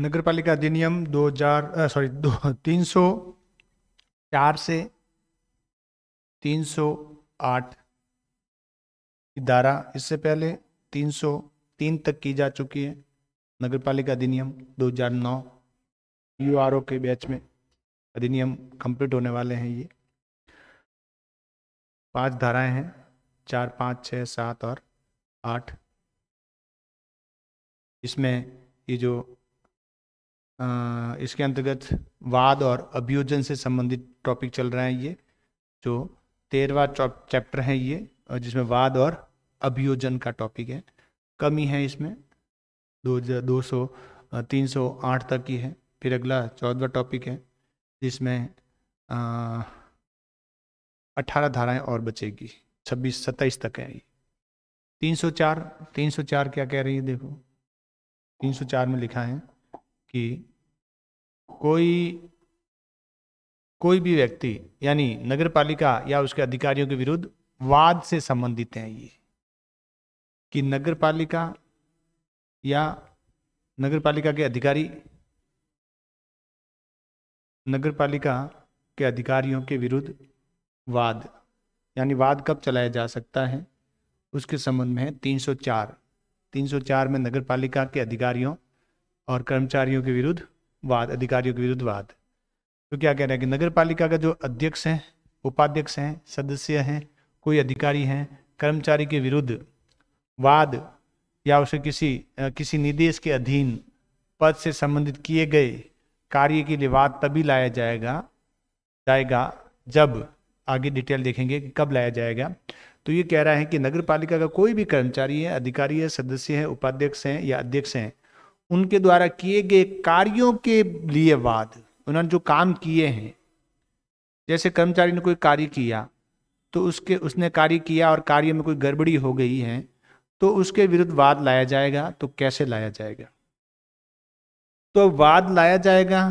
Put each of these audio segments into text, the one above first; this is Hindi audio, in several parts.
नगरपालिका अधिनियम दो हजार सॉरी दो तीन सौ चार से तीन सौ आठ की धारा इससे पहले तीन सौ तीन तक की जा चुकी है नगरपालिका अधिनियम दो हजार नौ यू आर ओ के बैच में अधिनियम कंप्लीट होने वाले हैं ये पांच धाराएं हैं चार पाँच छः सात और आठ इसमें ये जो इसके अंतर्गत वाद और अभियोजन से संबंधित टॉपिक चल रहे हैं ये जो तेरवा चैप्टर है ये जिसमें वाद और अभियोजन का टॉपिक है कमी है इसमें दो दो सौ तीन सौ आठ तक की है फिर अगला चौदवा टॉपिक है जिसमें अठारह धाराएं और बचेगी छब्बीस सत्ताईस तक है ये तीन सौ चार तीन सौ चार क्या कह रही है देखो तीन सौ चार में लिखा है कि कोई कोई भी व्यक्ति यानी नगर पालिका या उसके अधिकारियों के विरुद्ध वाद से संबंधित हैं ये कि नगर पालिका या नगर पालिका के अधिकारी नगर पालिका के अधिकारियों के विरुद्ध वाद यानी वाद कब चलाया जा सकता है उसके संबंध में है 304 304 में नगर पालिका के अधिकारियों और कर्मचारियों के विरुद्ध वाद अधिकारियों के विरुद्ध वाद तो क्या कह रहे हैं कि नगर पालिका का जो अध्यक्ष हैं उपाध्यक्ष हैं सदस्य हैं कोई अधिकारी हैं कर्मचारी के विरुद्ध वाद या उसे किसी किसी निर्देश के अधीन पद से संबंधित किए गए कार्य के लिए वाद तभी लाया जाएगा जाएगा जब आगे डिटेल देखेंगे कि कब लाया जाएगा तो ये कह रहा है कि नगर पालिका का कोई भी कर्मचारी है अधिकारी है सदस्य है उपाध्यक्ष हैं या अध्यक्ष हैं उनके द्वारा किए गए कार्यों के लिए वाद उन्होंने जो काम किए हैं जैसे कर्मचारी ने कोई कार्य किया तो उसके उसने कार्य किया और कार्य में कोई गड़बड़ी हो गई है तो उसके विरुद्ध वाद लाया जाएगा तो कैसे लाया जाएगा तो वाद लाया जाएगा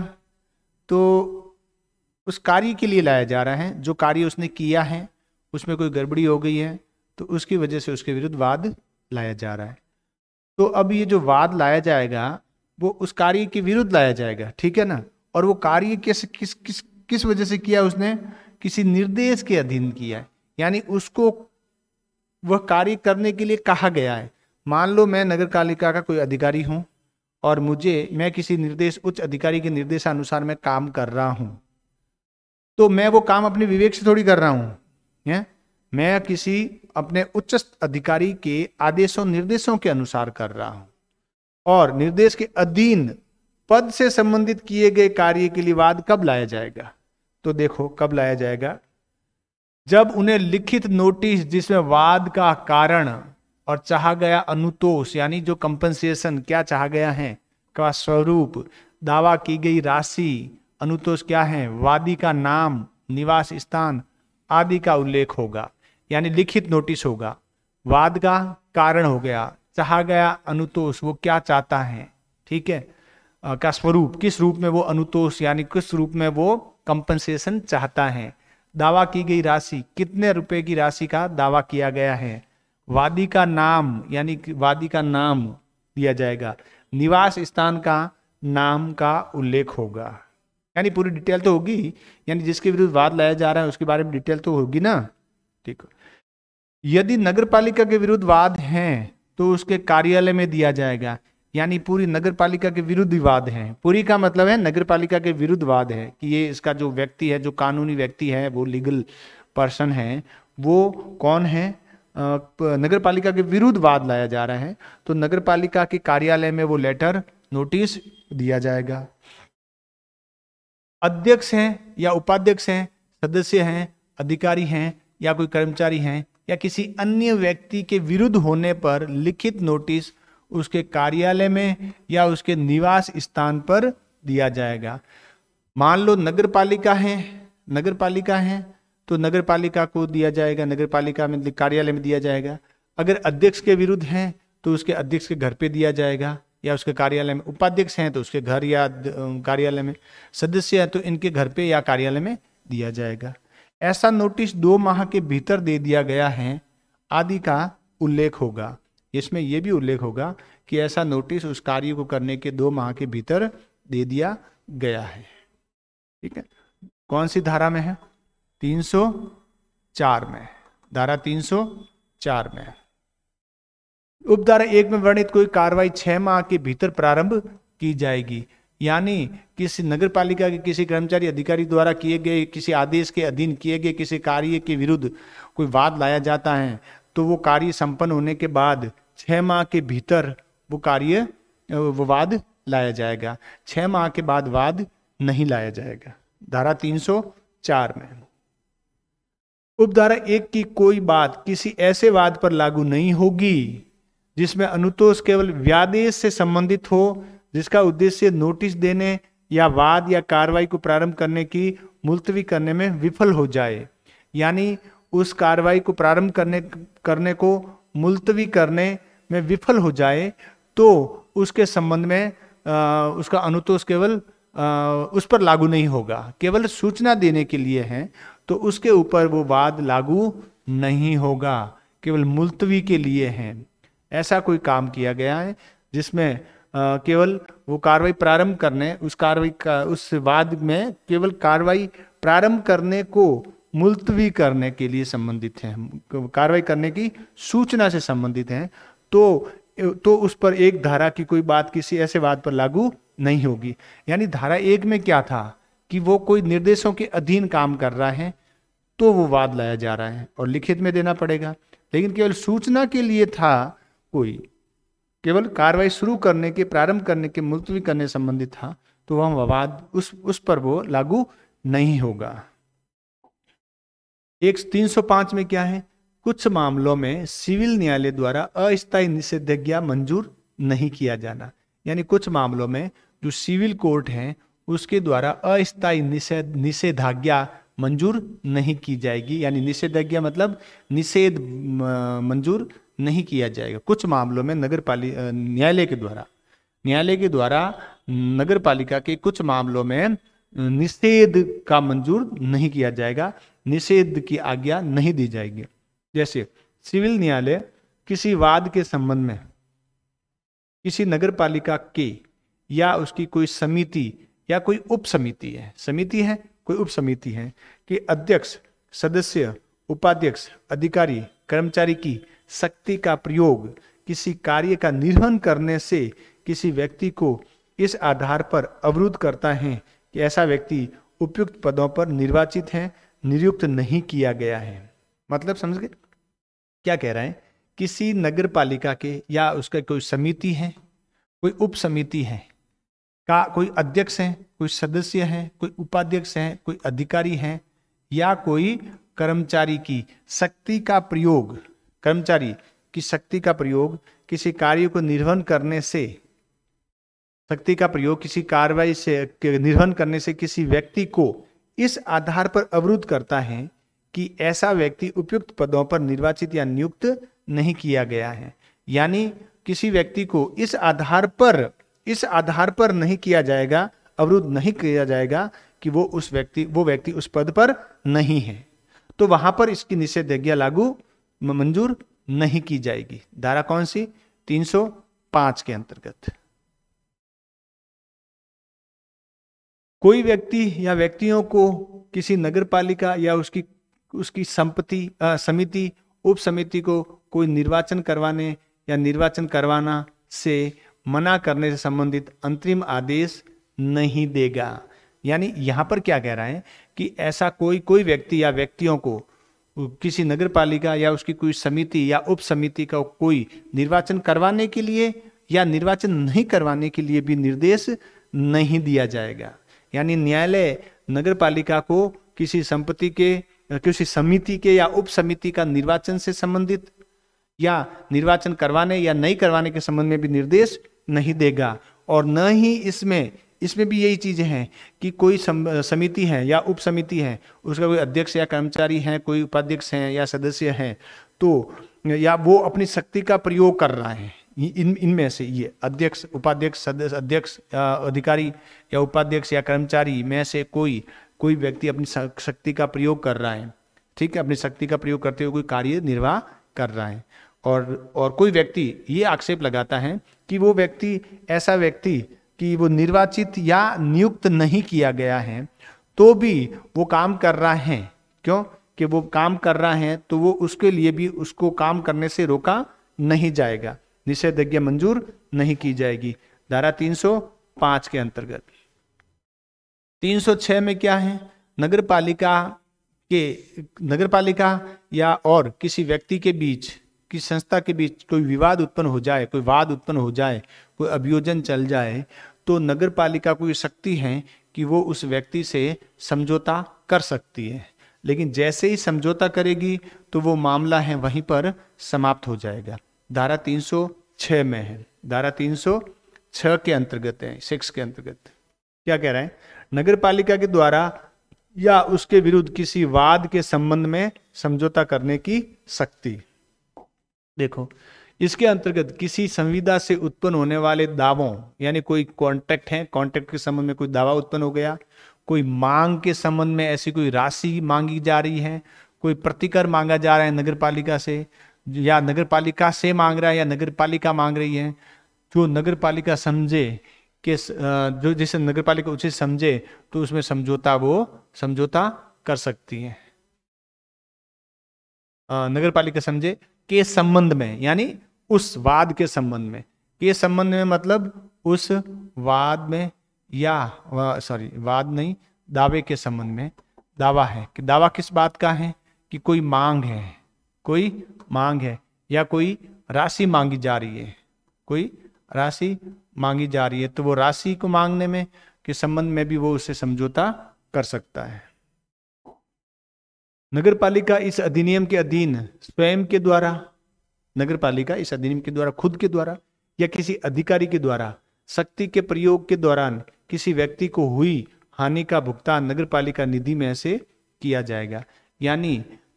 तो उस कार्य के लिए लाया जा रहा है जो कार्य उसने किया है उसमें कोई गड़बड़ी हो गई है तो उसकी वजह से उसके विरुद्ध वाद लाया जा रहा है तो अब ये जो वाद लाया जाएगा वो उस कार्य के विरुद्ध लाया जाएगा ठीक है ना और वो कार्य किस किस किस किस वजह से किया उसने किसी निर्देश के अधीन किया है यानी उसको वह कार्य करने के लिए कहा गया है मान लो मैं नगर पालिका का कोई अधिकारी हूँ और मुझे मैं किसी निर्देश उच्च अधिकारी के निर्देशानुसार मैं काम कर रहा हूँ तो मैं वो काम अपने विवेक से थोड़ी कर रहा हूँ मैं किसी अपने उच्च अधिकारी के आदेशों निर्देशों के अनुसार कर रहा हूं और निर्देश के अधीन पद से संबंधित किए गए कार्य के लिए वाद कब लाया जाएगा तो देखो कब लाया जाएगा जब उन्हें लिखित नोटिस जिसमें वाद का कारण और चाहा गया अनुतोष यानी जो कंपनसेशन क्या चाहा गया है का स्वरूप दावा की गई राशि अनुतोष क्या है वादी का नाम निवास स्थान आदि का उल्लेख होगा यानी लिखित नोटिस होगा वाद का कारण हो गया चाह गया अनुतोष वो क्या चाहता है ठीक है का स्वरूप किस रूप में वो अनुतोष यानी किस रूप में वो कंपनसेशन चाहता है दावा की गई राशि कितने रुपए की राशि का दावा किया गया है वादी का नाम यानी वादी का नाम दिया जाएगा निवास स्थान का नाम का उल्लेख होगा यानी पूरी डिटेल तो होगी यानी जिसके विरुद्ध वाद लाया जा रहा है उसके बारे में डिटेल तो होगी ना ठीक है यदि नगरपालिका के विरुद्ध वाद हैं तो उसके कार्यालय में दिया जाएगा यानी पूरी नगरपालिका के विरुद्ध वाद हैं पूरी का मतलब है नगरपालिका के विरुद्ध वाद है कि ये इसका जो व्यक्ति है जो कानूनी व्यक्ति है वो लीगल पर्सन है वो कौन है नगरपालिका के विरुद्ध वाद लाया जा रहा है तो नगरपालिका के कार्यालय में वो लेटर नोटिस दिया जाएगा अध्यक्ष हैं या उपाध्यक्ष हैं सदस्य हैं अधिकारी हैं या कोई कर्मचारी हैं या किसी अन्य व्यक्ति के विरुद्ध होने पर लिखित नोटिस उसके कार्यालय में या उसके निवास स्थान पर दिया जाएगा मान लो नगर पालिका है नगर पालिका है तो नगर पालिका को दिया जाएगा नगर पालिका में कार्यालय में दिया जाएगा अगर अध्यक्ष के विरुद्ध हैं तो उसके अध्यक्ष के घर पे दिया जाएगा या उसके कार्यालय में उपाध्यक्ष हैं तो उसके घर या कार्यालय में सदस्य हैं तो इनके घर पे या कार्यालय में दिया जाएगा ऐसा नोटिस दो माह के भीतर दे दिया गया है आदि का उल्लेख होगा इसमें यह भी उल्लेख होगा कि ऐसा नोटिस उस कार्य को करने के दो माह के भीतर दे दिया गया है ठीक है कौन सी धारा में है 304 में धारा 304 में उपधारा एक में वर्णित कोई कार्रवाई छह माह के भीतर प्रारंभ की जाएगी यानी किसी नगर पालिका के किसी कर्मचारी अधिकारी द्वारा किए गए किसी आदेश के अधीन किए गए किसी कार्य के विरुद्ध कोई वाद लाया जाता है तो वो कार्य संपन्न होने के बाद छः माह के भीतर वो कार्य वो वाद लाया जाएगा छः माह के बाद वाद नहीं लाया जाएगा धारा 304 में उपधारा एक की कोई बात किसी ऐसे वाद पर लागू नहीं होगी जिसमें अनुतोष केवल व्यादेश से संबंधित हो जिसका उद्देश्य नोटिस देने या वाद या कार्रवाई को प्रारंभ करने की मुलतवी करने में विफल हो जाए यानी उस कार्रवाई को प्रारंभ करने करने को मुलतवी करने में विफल हो जाए तो उसके संबंध में आ, उसका अनुतोष केवल आ, उस पर लागू नहीं होगा केवल सूचना देने के लिए है तो उसके ऊपर वो वाद लागू नहीं होगा केवल मुलतवी के लिए हैं ऐसा कोई काम किया गया है जिसमें केवल वो कार्रवाई प्रारंभ करने उस कार्रवाई का उस वाद में केवल कार्रवाई प्रारंभ करने को मुलतवी करने के लिए संबंधित हैं कार्रवाई करने की सूचना से संबंधित हैं तो तो उस पर एक धारा की कोई बात किसी ऐसे वाद पर लागू नहीं होगी यानी धारा एक में क्या था कि वो कोई निर्देशों के अधीन काम कर रहा है तो वो वाद लाया जा रहा है और लिखित में देना पड़ेगा लेकिन केवल सूचना के लिए था कोई केवल कार्रवाई शुरू करने के प्रारंभ करने के मुलतवी करने संबंधी था तो वह विवाद उस उस पर वो लागू नहीं होगा एक 305 में क्या है कुछ मामलों में सिविल न्यायालय द्वारा अस्थायी निषेधाज्ञा मंजूर नहीं किया जाना यानी कुछ मामलों में जो सिविल कोर्ट है उसके द्वारा अस्थायी निषेध निषेधाज्ञा मंजूर नहीं की जाएगी यानी निषेधाज्ञा मतलब निषेध मंजूर नहीं किया जाएगा कुछ मामलों में नगर न्यायालय के द्वारा न्यायालय के द्वारा नगर पालिका के कुछ मामलों में निषेध का मंजूर नहीं किया जाएगा निषेध की आज्ञा नहीं दी जाएगी जैसे सिविल न्यायालय किसी वाद के संबंध में किसी नगर पालिका के या उसकी कोई समिति या कोई उप समिति है समिति है कोई उप समिति है कि अध्यक्ष सदस्य उपाध्यक्ष अधिकारी कर्मचारी की शक्ति का प्रयोग किसी कार्य का निर्वहन करने से किसी व्यक्ति को इस आधार पर अवरुद्ध करता है कि ऐसा व्यक्ति उपयुक्त पदों पर निर्वाचित है नियुक्त नहीं किया गया है मतलब समझ गए क्या कह रहे हैं किसी नगर पालिका के या उसका कोई समिति है कोई उप समिति है का कोई अध्यक्ष है कोई सदस्य है कोई उपाध्यक्ष है कोई अधिकारी है या कोई कर्मचारी की शक्ति का प्रयोग कर्मचारी की शक्ति का प्रयोग किसी कार्य को निर्वहन करने से शक्ति का प्रयोग किसी कार्रवाई से निर्वहन करने से किसी व्यक्ति को इस आधार पर अवरुद्ध करता है कि ऐसा व्यक्ति उपयुक्त पदों पर निर्वाचित या नियुक्त नहीं किया गया है यानी किसी व्यक्ति को इस आधार पर इस आधार पर नहीं किया जाएगा अवरुद्ध नहीं किया जाएगा कि वो उस व्यक्ति वो व्यक्ति उस पद पर नहीं है तो वहां पर इसकी निषेधाज्ञा लागू मंजूर नहीं की जाएगी धारा कौन सी 305 के अंतर्गत कोई व्यक्ति या व्यक्तियों को किसी नगर पालिका या उसकी उसकी संपत्ति समिति उप समिति को कोई निर्वाचन करवाने या निर्वाचन करवाना से मना करने से संबंधित अंतरिम आदेश नहीं देगा यानी यहां पर क्या कह रहा है कि ऐसा कोई कोई व्यक्ति या व्यक्तियों को किसी नगर पालिका या उसकी कोई समिति या उप समिति का कोई निर्वाचन करवाने के लिए या निर्वाचन नहीं करवाने के लिए भी निर्देश नहीं दिया जाएगा यानी न्यायालय नगर पालिका को किसी संपत्ति के किसी समिति के या उप समिति का निर्वाचन से संबंधित या निर्वाचन करवाने या नहीं करवाने के संबंध में भी निर्देश नहीं देगा और न ही इसमें इसमें भी यही चीज़ें हैं कि कोई समिति है या उप समिति है उसका कोई अध्यक्ष या कर्मचारी हैं कोई उपाध्यक्ष हैं या सदस्य हैं तो या वो अपनी शक्ति का प्रयोग कर रहा है इन इनमें से ये अध्यक्ष उपाध्यक्ष सदस्य अध्यक्ष अधिकारी या उपाध्यक्ष या कर्मचारी में से कोई कोई व्यक्ति अपनी शक्ति का प्रयोग कर रहा है ठीक है अपनी शक्ति का प्रयोग करते हुए कोई कार्य निर्वाह कर रहा है और और कोई व्यक्ति ये आक्षेप लगाता है कि वो व्यक्ति ऐसा व्यक्ति कि वो निर्वाचित या नियुक्त नहीं किया गया है तो भी वो काम कर रहा है क्यों कि वो काम कर रहा है तो वो उसके लिए भी उसको काम करने से रोका नहीं जाएगा निषेधाज्ञा मंजूर नहीं की जाएगी धारा 305 के अंतर्गत 306 में क्या है नगर पालिका के नगर पालिका या और किसी व्यक्ति के बीच किसी संस्था के बीच कोई विवाद उत्पन्न हो जाए कोई वाद उत्पन्न हो जाए कोई अभियोजन चल जाए तो नगर पालिका को ये शक्ति है कि वो उस व्यक्ति से समझौता कर सकती है लेकिन जैसे ही समझौता करेगी तो वो मामला है वहीं पर समाप्त हो जाएगा धारा 306 में है धारा 306 के अंतर्गत है सिक्स के अंतर्गत क्या कह रहे हैं नगर पालिका के द्वारा या उसके विरुद्ध किसी वाद के संबंध में समझौता करने की शक्ति देखो इसके अंतर्गत किसी संविदा से उत्पन्न होने वाले दावों यानी कोई कॉन्ट्रैक्ट है कॉन्ट्रैक्ट के संबंध में कोई दावा उत्पन्न हो गया कोई मांग के संबंध में ऐसी कोई राशि मांगी जा रही है कोई प्रतिकर मांगा जा रहा है नगर पालिका से या नगर पालिका से मांग रहा है या नगर पालिका मांग रही है जो नगर पालिका समझे कि जो जिसे नगर पालिका उचित समझे तो उसमें समझौता वो समझौता कर सकती है नगर पालिका समझे के संबंध में यानी उस वाद के संबंध में के संबंध में मतलब उस वाद में या वा, सॉरी वाद नहीं दावे के संबंध में दावा है कि दावा किस बात का है कि कोई मांग है कोई मांग है या कोई राशि मांगी जा रही है कोई राशि मांगी जा रही है तो वो राशि को मांगने में के संबंध में भी वो उसे समझौता कर सकता है नगरपालिका इस अधिनियम के अधीन स्वयं के द्वारा नगर पालिका इस अधिनियम के द्वारा खुद के द्वारा या किसी अधिकारी के द्वारा शक्ति के प्रयोग के दौरान किसी व्यक्ति को हुई हानि का भुगतान नगर पालिका निधि में से किया जाएगा यानी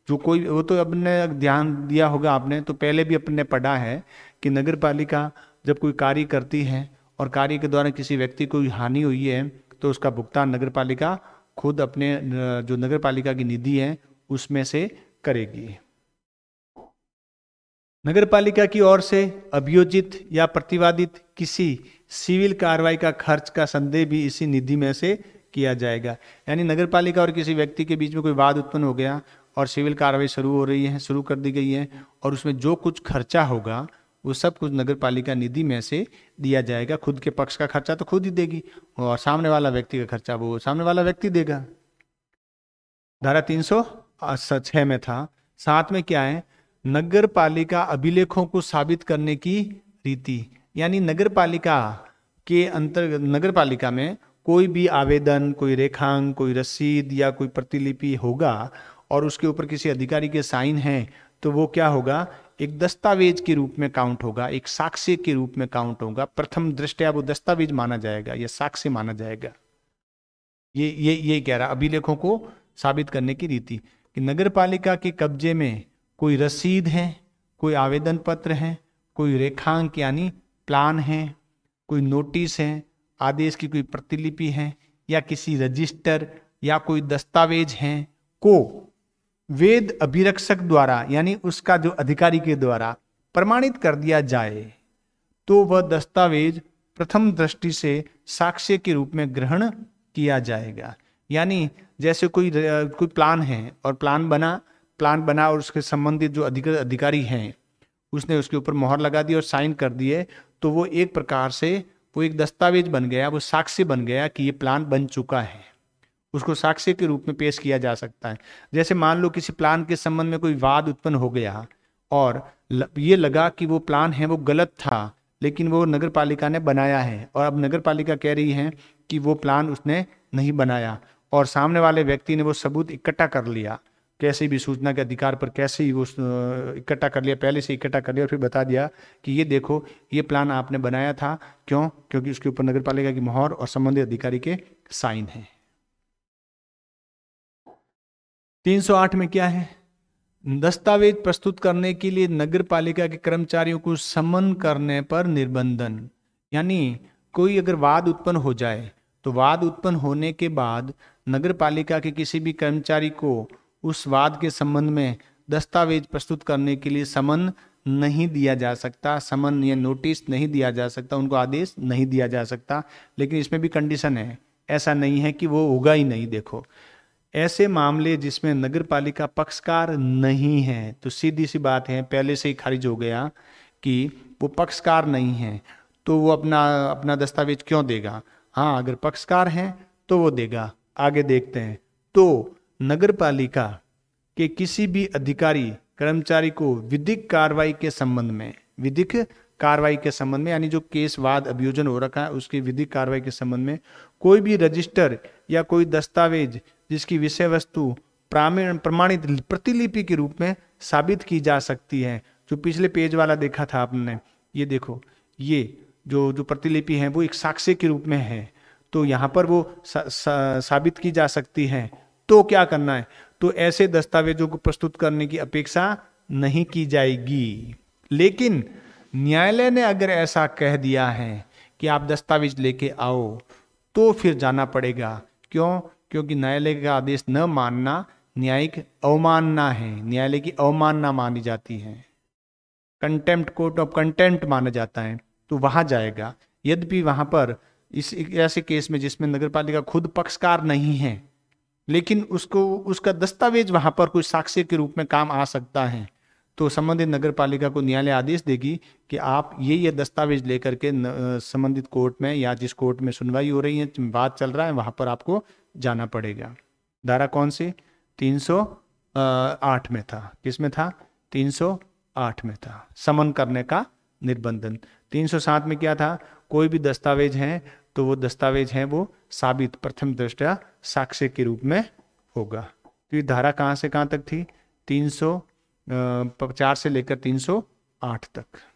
जो कोई वो तो अपने ध्यान दिया होगा आपने तो पहले भी अपने पढ़ा है कि नगर पालिका जब कोई कार्य करती है और कार्य के द्वारा किसी व्यक्ति को हानि हुई है तो उसका भुगतान नगर पालिका खुद अपने जो नगर पालिका की निधि है उसमें से करेगी नगर पालिका की ओर से अभियोजित या प्रतिवादित किसी सिविल कार्रवाई का खर्च का संदेह भी इसी निधि में से किया जाएगा यानी नगर पालिका और किसी व्यक्ति के बीच में कोई वाद उत्पन्न हो गया और सिविल कार्रवाई शुरू हो रही है शुरू कर दी गई है और उसमें जो कुछ खर्चा होगा वो सब कुछ नगर पालिका निधि में से दिया जाएगा खुद के पक्ष का खर्चा तो खुद ही देगी और सामने वाला व्यक्ति का खर्चा वो सामने वाला व्यक्ति देगा धारा तीन सौ छः में था साथ में क्या है नगर पालिका अभिलेखों को साबित करने की रीति यानी नगर पालिका के अंतर्गत नगर पालिका में कोई भी आवेदन कोई रेखांक कोई रसीद या कोई प्रतिलिपि होगा और उसके ऊपर किसी अधिकारी के साइन हैं तो वो क्या होगा एक दस्तावेज के रूप में काउंट होगा एक साक्ष्य के रूप में काउंट होगा प्रथम दृष्टया वो दस्तावेज माना जाएगा या साक्ष्य माना जाएगा ये ये ये कह रहा अभिलेखों को साबित करने की रीति कि नगर पालिका के कब्जे में कोई रसीद है कोई आवेदन पत्र है कोई रेखांक यानी प्लान है कोई नोटिस है आदेश की कोई प्रतिलिपि है या किसी रजिस्टर या कोई दस्तावेज है को वेद अभिरक्षक द्वारा यानी उसका जो अधिकारी के द्वारा प्रमाणित कर दिया जाए तो वह दस्तावेज प्रथम दृष्टि से साक्ष्य के रूप में ग्रहण किया जाएगा यानी जैसे कोई कोई प्लान है और प्लान बना प्लांट बना और उसके संबंधित जो अधिक अधिकारी हैं उसने उसके ऊपर मोहर लगा दी और साइन कर दिए तो वो एक प्रकार से वो एक दस्तावेज बन गया वो साक्ष्य बन गया कि ये प्लान बन चुका है उसको साक्ष्य के रूप में पेश किया जा सकता है जैसे मान लो किसी प्लान के संबंध में कोई वाद उत्पन्न हो गया और ये लगा कि वो प्लान है वो गलत था लेकिन वो नगर पालिका ने बनाया है और अब नगर पालिका कह रही है कि वो प्लान उसने नहीं बनाया और सामने वाले व्यक्ति ने वो सबूत इकट्ठा कर लिया कैसे भी सूचना के अधिकार पर कैसे ही वो इकट्ठा कर लिया पहले से इकट्ठा कर लिया और फिर बता दिया कि ये देखो ये प्लान आपने बनाया था क्यों क्योंकि उसके ऊपर नगर पालिका की मोहर और संबंधित अधिकारी के साइन हैं 308 में क्या है दस्तावेज प्रस्तुत करने के लिए नगर पालिका के कर्मचारियों को समन करने पर निर्बंधन यानी कोई अगर वाद उत्पन्न हो जाए तो वाद उत्पन्न होने के बाद नगर पालिका के किसी भी कर्मचारी को उस वाद के संबंध में दस्तावेज प्रस्तुत करने के लिए समन नहीं दिया जा सकता समन या नोटिस नहीं दिया जा सकता उनको आदेश नहीं दिया जा सकता लेकिन इसमें भी कंडीशन है ऐसा नहीं है कि वो होगा ही नहीं देखो ऐसे मामले जिसमें नगर पालिका पक्षकार नहीं है तो सीधी सी बात है पहले से ही खारिज हो गया कि वो पक्षकार नहीं है तो वो अपना अपना दस्तावेज क्यों देगा हाँ अगर पक्षकार हैं तो वो देगा आगे देखते हैं तो नगर पालिका के किसी भी अधिकारी कर्मचारी को विधिक कार्रवाई के संबंध में विधिक कार्रवाई के संबंध में यानी जो केस वाद अभियोजन हो रखा है उसकी विधिक कार्रवाई के संबंध में कोई भी रजिस्टर या कोई दस्तावेज जिसकी विषय वस्तु प्रमाणित प्रतिलिपि के रूप में साबित की जा सकती है जो पिछले पेज वाला देखा था आपने ये देखो ये जो जो प्रतिलिपि है वो एक साक्ष्य के रूप में है तो यहाँ पर वो सा, सा, साबित की जा सकती है तो क्या करना है तो ऐसे दस्तावेजों को प्रस्तुत करने की अपेक्षा नहीं की जाएगी लेकिन न्यायालय ने अगर ऐसा कह दिया है कि आप दस्तावेज लेके आओ तो फिर जाना पड़ेगा क्यों क्योंकि न्यायालय का आदेश न मानना न्यायिक अवमानना है न्यायालय की अवमानना मानी जाती है कंटेम्प्ट कोर्ट ऑफ कंटेम्प्ट माना जाता है तो वहां जाएगा यद्यपि वहां पर इस ऐसे केस में जिसमें नगरपालिका खुद पक्षकार नहीं है लेकिन उसको उसका दस्तावेज वहाँ पर कोई साक्ष्य के रूप में काम आ सकता है तो संबंधित नगर पालिका को न्यायालय आदेश देगी कि आप ये ये दस्तावेज लेकर के संबंधित कोर्ट में या जिस कोर्ट में सुनवाई हो रही है बात चल रहा है वहाँ पर आपको जाना पड़ेगा धारा कौन सी तीन सौ आठ में था किस में था तीन आठ में था समन करने का निर्बंधन तीन सौ सात में क्या था कोई भी दस्तावेज हैं तो वो दस्तावेज हैं वो साबित प्रथम दृष्टया साक्ष्य के रूप में होगा तो ये धारा कहाँ से कहाँ तक थी तीन सौ पचास से लेकर तीन सौ आठ तक